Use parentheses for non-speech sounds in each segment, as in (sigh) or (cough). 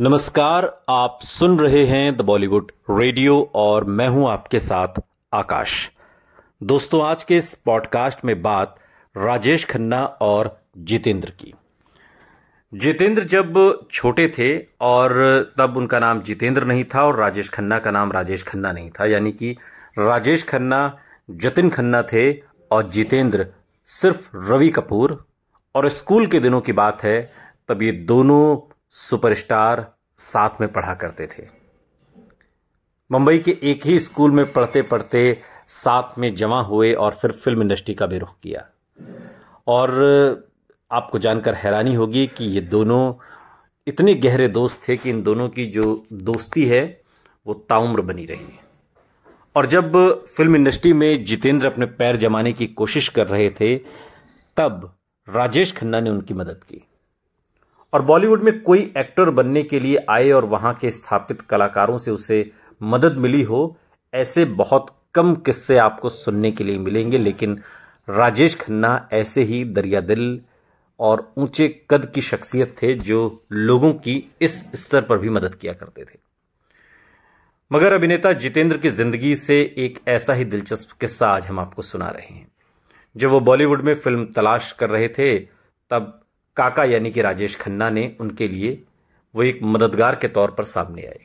नमस्कार आप सुन रहे हैं द बॉलीवुड रेडियो और मैं हूं आपके साथ आकाश दोस्तों आज के इस पॉडकास्ट में बात राजेश खन्ना और जितेंद्र की जितेंद्र जब छोटे थे और तब उनका नाम जितेंद्र नहीं था और राजेश खन्ना का नाम राजेश खन्ना नहीं था यानी कि राजेश खन्ना जतिन खन्ना थे और जितेंद्र सिर्फ रवि कपूर और स्कूल के दिनों की बात है तब ये दोनों सुपरस्टार साथ में पढ़ा करते थे मुंबई के एक ही स्कूल में पढ़ते पढ़ते साथ में जमा हुए और फिर फिल्म इंडस्ट्री का भी रुख किया और आपको जानकर हैरानी होगी कि ये दोनों इतने गहरे दोस्त थे कि इन दोनों की जो दोस्ती है वो ताउम्र बनी रही है और जब फिल्म इंडस्ट्री में जितेंद्र अपने पैर जमाने की कोशिश कर रहे थे तब राजेश खन्ना ने उनकी मदद की और बॉलीवुड में कोई एक्टर बनने के लिए आए और वहां के स्थापित कलाकारों से उसे मदद मिली हो ऐसे बहुत कम किस्से आपको सुनने के लिए मिलेंगे लेकिन राजेश खन्ना ऐसे ही दरिया दिल और ऊंचे कद की शख्सियत थे जो लोगों की इस स्तर पर भी मदद किया करते थे मगर अभिनेता जितेंद्र की जिंदगी से एक ऐसा ही दिलचस्प किस्सा आज हम आपको सुना रहे हैं जब वो बॉलीवुड में फिल्म तलाश कर रहे थे तब काका यानी कि राजेश खन्ना ने उनके लिए वो एक मददगार के तौर पर सामने आए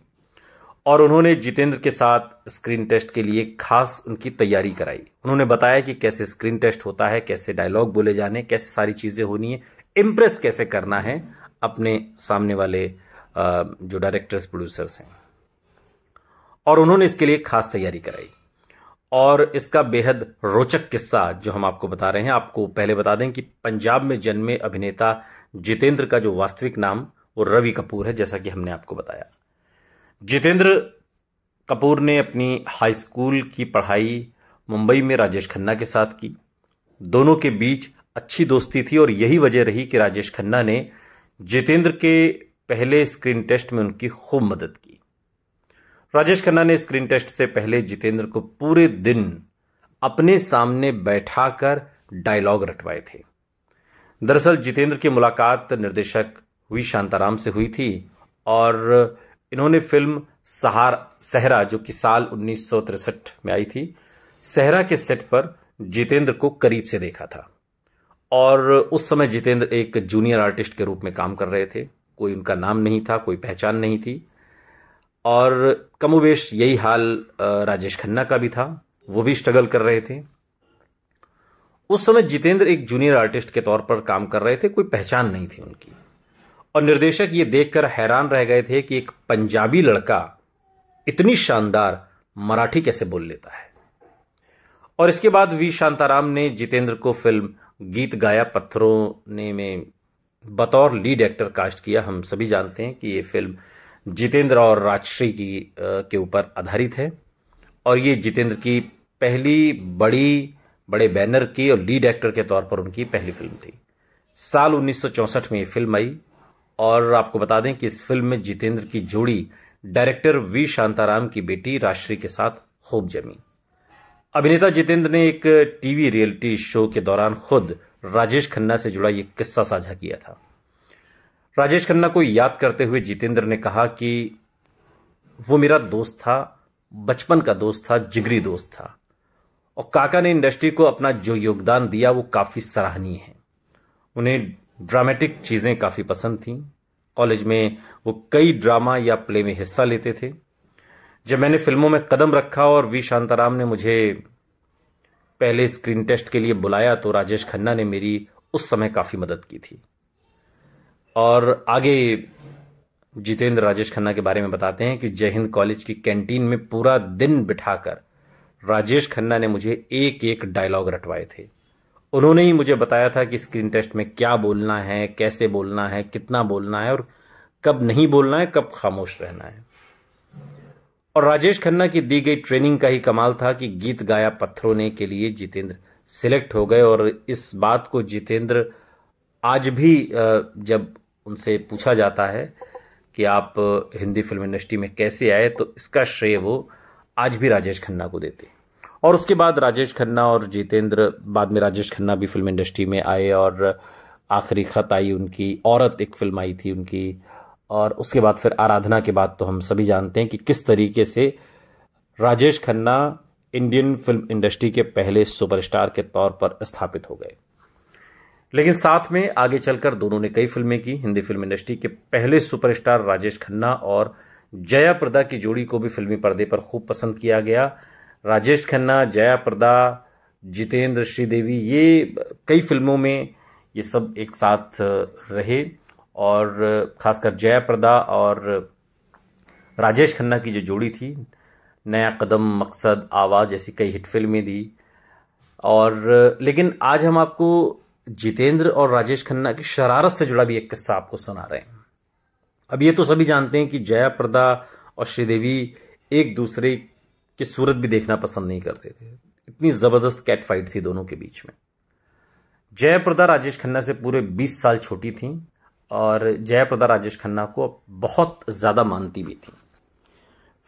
और उन्होंने जितेंद्र के साथ स्क्रीन टेस्ट के लिए खास उनकी तैयारी कराई उन्होंने बताया कि कैसे स्क्रीन टेस्ट होता है कैसे डायलॉग बोले जाने कैसे सारी चीज़ें होनी है इम्प्रेस कैसे करना है अपने सामने वाले जो डायरेक्टर्स प्रोड्यूसर्स हैं और उन्होंने इसके लिए खास तैयारी कराई और इसका बेहद रोचक किस्सा जो हम आपको बता रहे हैं आपको पहले बता दें कि पंजाब में जन्मे अभिनेता जितेंद्र का जो वास्तविक नाम वो रवि कपूर है जैसा कि हमने आपको बताया जितेंद्र कपूर ने अपनी हाई स्कूल की पढ़ाई मुंबई में राजेश खन्ना के साथ की दोनों के बीच अच्छी दोस्ती थी और यही वजह रही कि राजेश खन्ना ने जितेंद्र के पहले स्क्रीन टेस्ट में उनकी खूब मदद की राजेश खन्ना ने स्क्रीन टेस्ट से पहले जितेंद्र को पूरे दिन अपने सामने बैठाकर डायलॉग रटवाए थे दरअसल जितेंद्र की मुलाकात निर्देशक वी शांताराम से हुई थी और इन्होंने फिल्म सहार सहरा जो कि साल उन्नीस में आई थी सहरा के सेट पर जितेंद्र को करीब से देखा था और उस समय जितेंद्र एक जूनियर आर्टिस्ट के रूप में काम कर रहे थे कोई उनका नाम नहीं था कोई पहचान नहीं थी और कमोबेश यही हाल राजेश खन्ना का भी था वो भी स्ट्रगल कर रहे थे उस समय जितेंद्र एक जूनियर आर्टिस्ट के तौर पर काम कर रहे थे कोई पहचान नहीं थी उनकी और निर्देशक ये देखकर हैरान रह गए थे कि एक पंजाबी लड़का इतनी शानदार मराठी कैसे बोल लेता है और इसके बाद वी शांताराम ने जितेंद्र को फिल्म गीत गाया पत्थरों ने में बतौर लीड एक्टर कास्ट किया हम सभी जानते हैं कि ये फिल्म जितेंद्र और राजश्री की के ऊपर आधारित है और ये जितेंद्र की पहली बड़ी बड़े बैनर की और लीड एक्टर के तौर पर उनकी पहली फिल्म थी साल 1964 में ये फिल्म आई और आपको बता दें कि इस फिल्म में जितेंद्र की जोड़ी डायरेक्टर वी शांताराम की बेटी राजश्री के साथ खूब जमी अभिनेता जितेंद्र ने एक टीवी रियलिटी शो के दौरान खुद राजेश खन्ना से जुड़ा ये किस्सा साझा किया था राजेश खन्ना को याद करते हुए जितेंद्र ने कहा कि वो मेरा दोस्त था बचपन का दोस्त था जिगरी दोस्त था और काका ने इंडस्ट्री को अपना जो योगदान दिया वो काफ़ी सराहनीय है उन्हें ड्रामेटिक चीज़ें काफ़ी पसंद थीं कॉलेज में वो कई ड्रामा या प्ले में हिस्सा लेते थे जब मैंने फिल्मों में कदम रखा और वी शांताराम ने मुझे पहले स्क्रीन टेस्ट के लिए बुलाया तो राजेश खन्ना ने मेरी उस समय काफ़ी मदद की थी और आगे जितेंद्र राजेश खन्ना के बारे में बताते हैं कि जय हिंद कॉलेज की कैंटीन में पूरा दिन बिठाकर राजेश खन्ना ने मुझे एक एक डायलॉग रटवाए थे उन्होंने ही मुझे बताया था कि स्क्रीन टेस्ट में क्या बोलना है कैसे बोलना है कितना बोलना है और कब नहीं बोलना है कब खामोश रहना है और राजेश खन्ना की दी गई ट्रेनिंग का ही कमाल था कि गीत गाया पत्थरों ने के लिए जितेंद्र सिलेक्ट हो गए और इस बात को जितेंद्र आज भी जब उनसे पूछा जाता है कि आप हिंदी फिल्म इंडस्ट्री में कैसे आए तो इसका श्रेय वो आज भी राजेश खन्ना को देते हैं और उसके बाद राजेश खन्ना और जितेंद्र बाद में राजेश खन्ना भी फिल्म इंडस्ट्री में आए और आखिरी खत आई उनकी औरत एक फिल्म आई थी उनकी और उसके बाद फिर आराधना के बाद तो हम सभी जानते हैं कि किस तरीके से Rajesh Khanna Indian film industry के पहले सुपरस्टार के तौर पर स्थापित हो गए लेकिन साथ में आगे चलकर दोनों ने कई फिल्में की हिंदी फिल्म इंडस्ट्री के पहले सुपरस्टार राजेश खन्ना और जया प्रदा की जोड़ी को भी फिल्मी पर्दे पर खूब पसंद किया गया राजेश खन्ना जया प्रदा जितेंद्र श्रीदेवी ये कई फिल्मों में ये सब एक साथ रहे और खासकर जया प्रदा और राजेश खन्ना की जो जोड़ी थी नया कदम मकसद आवाज़ जैसी कई हिट फिल्में दी और लेकिन आज हम आपको जितेंद्र और राजेश खन्ना की शरारत से जुड़ा भी एक किस्सा आपको सुना रहे हैं अब ये तो सभी जानते हैं कि जया प्रदा और श्रीदेवी एक दूसरे की सूरत भी देखना पसंद नहीं करते थे इतनी ज़बरदस्त कैट फाइट थी दोनों के बीच में जया प्रदा राजेश खन्ना से पूरे 20 साल छोटी थी और जया प्रदा राजेश खन्ना को बहुत ज़्यादा मानती भी थी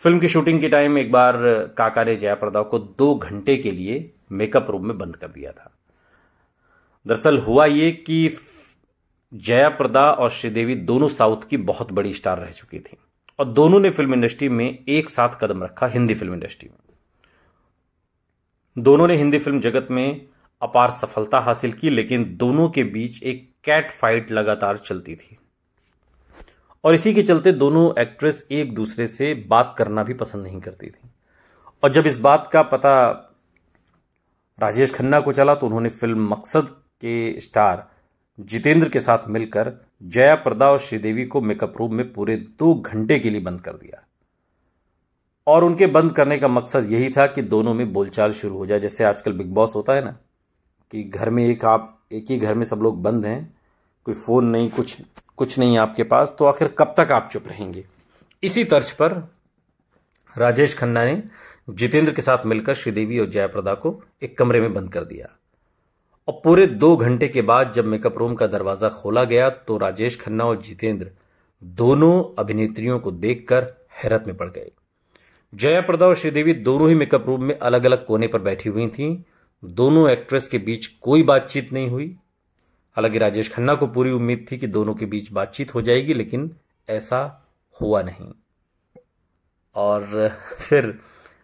फिल्म की शूटिंग के टाइम एक बार काका ने जया प्रदा को दो घंटे के लिए मेकअप रूम में बंद कर दिया था दरअसल हुआ ये कि जया प्रदा और श्रीदेवी दोनों साउथ की बहुत बड़ी स्टार रह चुकी थी और दोनों ने फिल्म इंडस्ट्री में एक साथ कदम रखा हिंदी फिल्म इंडस्ट्री में दोनों ने हिंदी फिल्म जगत में अपार सफलता हासिल की लेकिन दोनों के बीच एक कैट फाइट लगातार चलती थी और इसी के चलते दोनों एक्ट्रेस एक दूसरे से बात करना भी पसंद नहीं करती थी और जब इस बात का पता राजेश खन्ना को चला तो उन्होंने फिल्म मकसद के स्टार जितेंद्र के साथ मिलकर जया प्रदा और श्रीदेवी को मेकअप रूम में पूरे दो घंटे के लिए बंद कर दिया और उनके बंद करने का मकसद यही था कि दोनों में बोलचाल शुरू हो जाए जैसे आजकल बिग बॉस होता है ना कि घर में एक आप एक ही घर में सब लोग बंद हैं कोई फ़ोन नहीं कुछ कुछ नहीं आपके पास तो आखिर कब तक आप चुप रहेंगे इसी तर्ज पर राजेश खन्ना ने जितेंद्र के साथ मिलकर श्रीदेवी और जयाप्रदा को एक कमरे में बंद कर दिया और पूरे दो घंटे के बाद जब मेकअप रूम का दरवाजा खोला गया तो राजेश खन्ना और जितेंद्र दोनों अभिनेत्रियों को देखकर हैरत में पड़ गए जया प्रदा और श्रीदेवी दोनों ही मेकअप रूम में अलग अलग कोने पर बैठी हुई थीं दोनों एक्ट्रेस के बीच कोई बातचीत नहीं हुई हालांकि राजेश खन्ना को पूरी उम्मीद थी कि दोनों के बीच बातचीत हो जाएगी लेकिन ऐसा हुआ नहीं और (laughs) फिर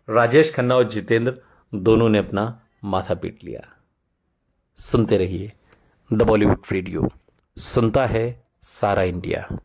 राजेश खन्ना और जितेंद्र दोनों ने अपना माथा पीट लिया सुनते रहिए द बॉलीवुड रेडियो सुनता है सारा इंडिया